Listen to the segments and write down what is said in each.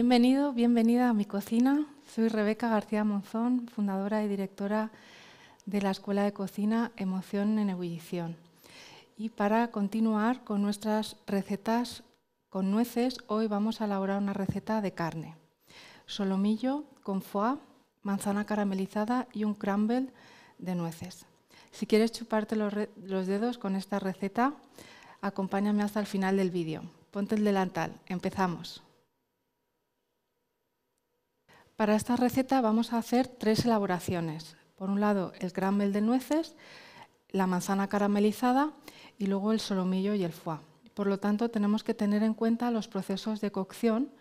Bienvenido, bienvenida a mi cocina. Soy Rebeca García Monzón, fundadora y directora de la Escuela de Cocina Emoción en Ebullición. Y para continuar con nuestras recetas con nueces, hoy vamos a elaborar una receta de carne. Solomillo con foie, manzana caramelizada y un crumble de nueces. Si quieres chuparte los, los dedos con esta receta, acompáñame hasta el final del vídeo. Ponte el delantal, empezamos. Para esta receta vamos a hacer tres elaboraciones. Por un lado, el crumble de nueces, la manzana caramelizada y luego el solomillo y el foie. Por lo tanto, tenemos que tener en cuenta los procesos de cocción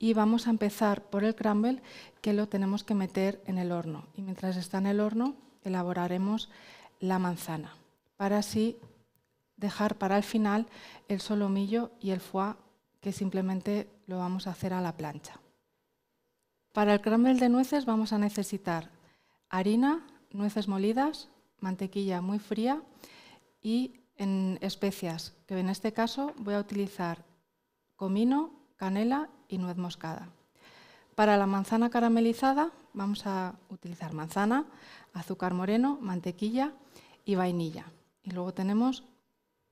y vamos a empezar por el crumble que lo tenemos que meter en el horno. Y mientras está en el horno, elaboraremos la manzana para así dejar para el final el solomillo y el foie que simplemente lo vamos a hacer a la plancha. Para el crumble de nueces vamos a necesitar harina, nueces molidas, mantequilla muy fría y en especias, que en este caso voy a utilizar comino, canela y nuez moscada. Para la manzana caramelizada vamos a utilizar manzana, azúcar moreno, mantequilla y vainilla. Y luego tenemos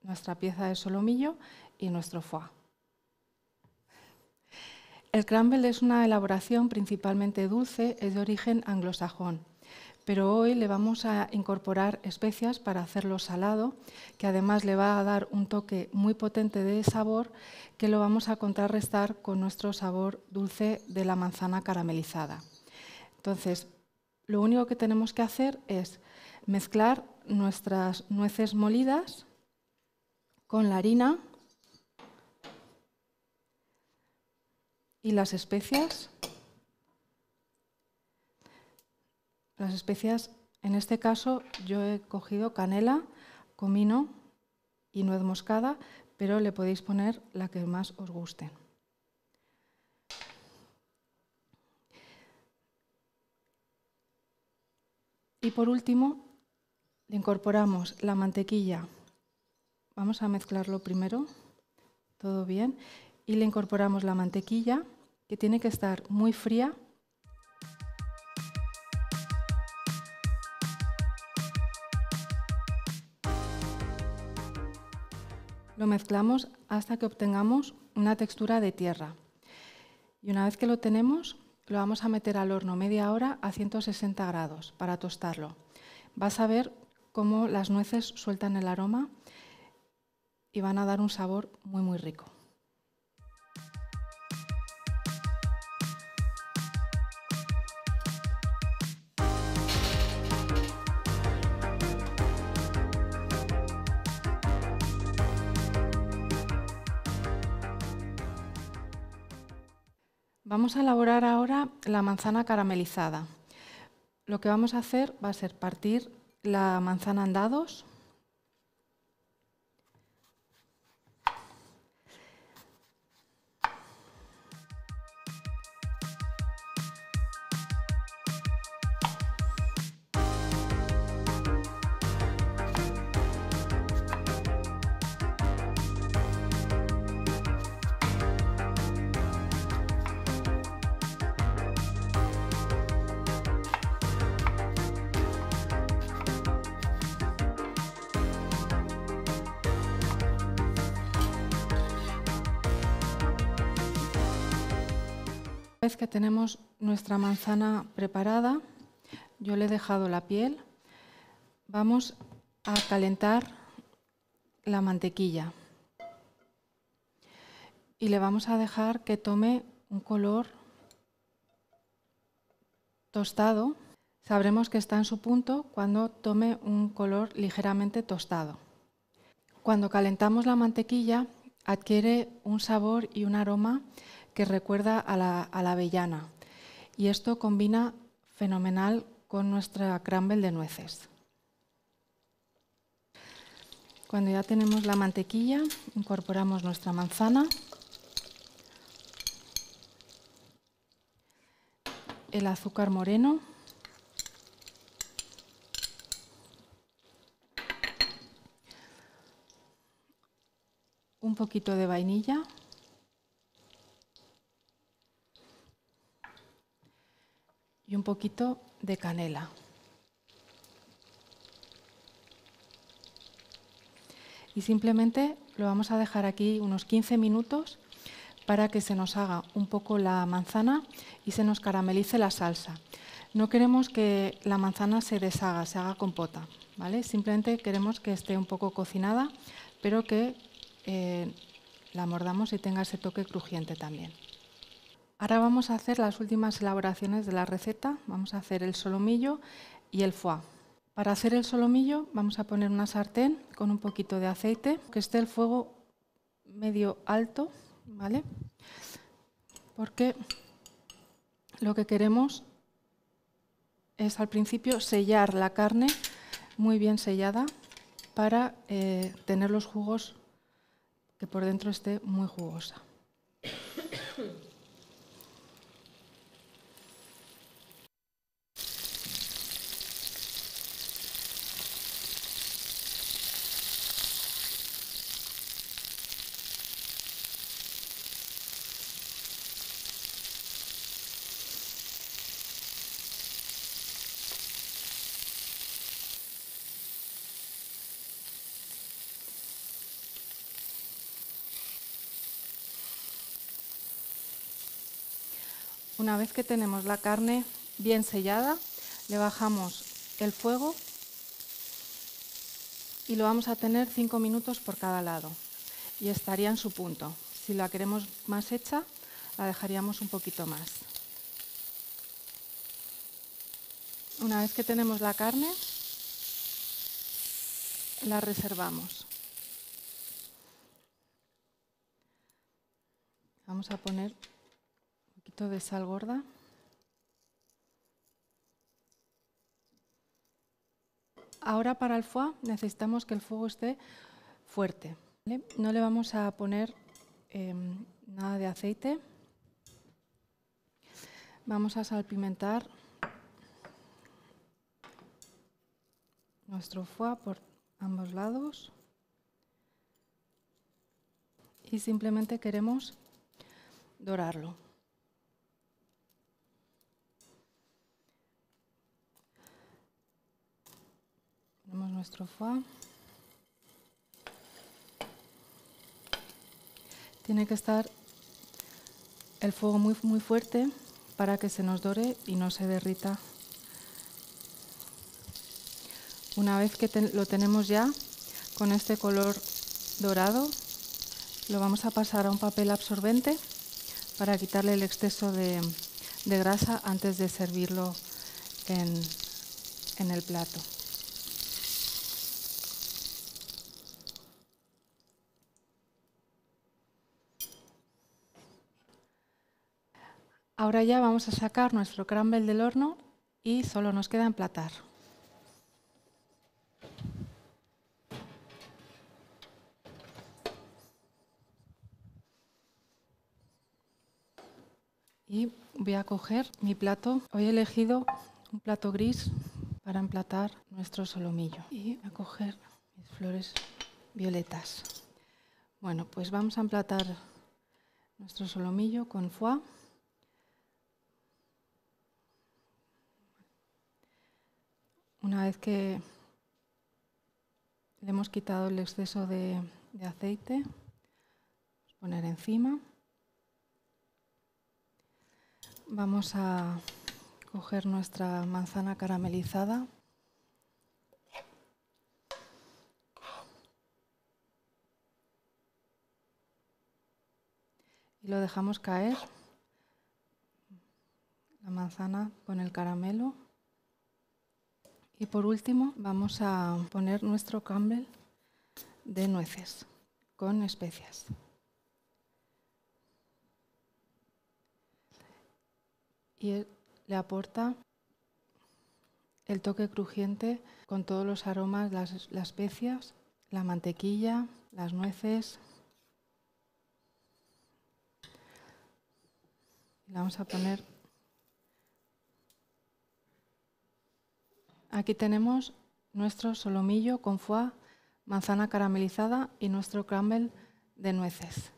nuestra pieza de solomillo y nuestro foie. El crumble es una elaboración principalmente dulce, es de origen anglosajón, pero hoy le vamos a incorporar especias para hacerlo salado, que además le va a dar un toque muy potente de sabor que lo vamos a contrarrestar con nuestro sabor dulce de la manzana caramelizada. Entonces, lo único que tenemos que hacer es mezclar nuestras nueces molidas con la harina ¿Y las especias? Las especias, en este caso yo he cogido canela, comino y nuez moscada, pero le podéis poner la que más os guste. Y por último, le incorporamos la mantequilla. Vamos a mezclarlo primero, todo bien, y le incorporamos la mantequilla que tiene que estar muy fría. Lo mezclamos hasta que obtengamos una textura de tierra. Y una vez que lo tenemos, lo vamos a meter al horno media hora a 160 grados para tostarlo. Vas a ver cómo las nueces sueltan el aroma y van a dar un sabor muy muy rico. Vamos a elaborar ahora la manzana caramelizada. Lo que vamos a hacer va a ser partir la manzana en dados vez que tenemos nuestra manzana preparada, yo le he dejado la piel, vamos a calentar la mantequilla y le vamos a dejar que tome un color tostado. Sabremos que está en su punto cuando tome un color ligeramente tostado. Cuando calentamos la mantequilla adquiere un sabor y un aroma que recuerda a la, avellana. Y esto combina fenomenal con nuestra crumble de nueces. Cuando ya tenemos la mantequilla, incorporamos nuestra manzana, el azúcar moreno, un poquito de vainilla, poquito de canela. Y simplemente lo vamos a dejar aquí unos 15 minutos para que se nos haga un poco la manzana y se nos caramelice la salsa. No queremos que la manzana se deshaga, se haga compota, ¿vale? Simplemente queremos que esté un poco cocinada, pero que eh, la mordamos y tenga ese toque crujiente también. Ahora vamos a hacer las últimas elaboraciones de la receta. Vamos a hacer el solomillo y el foie. Para hacer el solomillo vamos a poner una sartén con un poquito de aceite, que esté el fuego medio alto, ¿vale? Porque lo que queremos es al principio sellar la carne muy bien sellada para eh, tener los jugos que por dentro esté muy jugosa. Una vez que tenemos la carne bien sellada, le bajamos el fuego y lo vamos a tener 5 minutos por cada lado y estaría en su punto. Si la queremos más hecha, la dejaríamos un poquito más. Una vez que tenemos la carne, la reservamos. Vamos a poner poquito de sal gorda. Ahora para el foie necesitamos que el fuego esté fuerte. No le vamos a poner em, nada de aceite. Vamos a salpimentar nuestro foie por ambos lados. Y simplemente queremos dorarlo. nuestro foie. Tiene que estar el fuego muy, muy fuerte para que se nos dore y no se derrita. Una vez que lo tenemos ya con este color dorado, lo vamos a pasar a un papel absorbente para quitarle el exceso de, grasa antes de servirlo en el plato. Ahora ya vamos a sacar nuestro crumble del horno y solo nos queda emplatar. Y voy a coger mi plato. Hoy he elegido un plato gris para emplatar nuestro solomillo. Y voy a coger mis flores violetas. Bueno, pues vamos a emplatar nuestro solomillo con foie. Una vez que le hemos quitado el exceso de, aceite, vamos a poner encima. Vamos a coger nuestra manzana caramelizada. Y lo dejamos caer, la manzana con el caramelo. Y por último vamos a poner nuestro campbell de nueces con especias. Y le aporta el toque crujiente con todos los aromas, las, especias, la mantequilla, las nueces. La vamos a poner Aquí tenemos nuestro solomillo con foie, manzana caramelizada y nuestro crumble de nueces.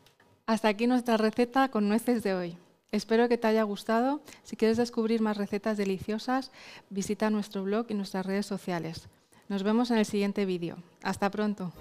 Hasta aquí nuestra receta con nueces de hoy. Espero que te haya gustado. Si quieres descubrir más recetas deliciosas, visita nuestro blog y nuestras redes sociales. Nos vemos en el siguiente vídeo. Hasta pronto.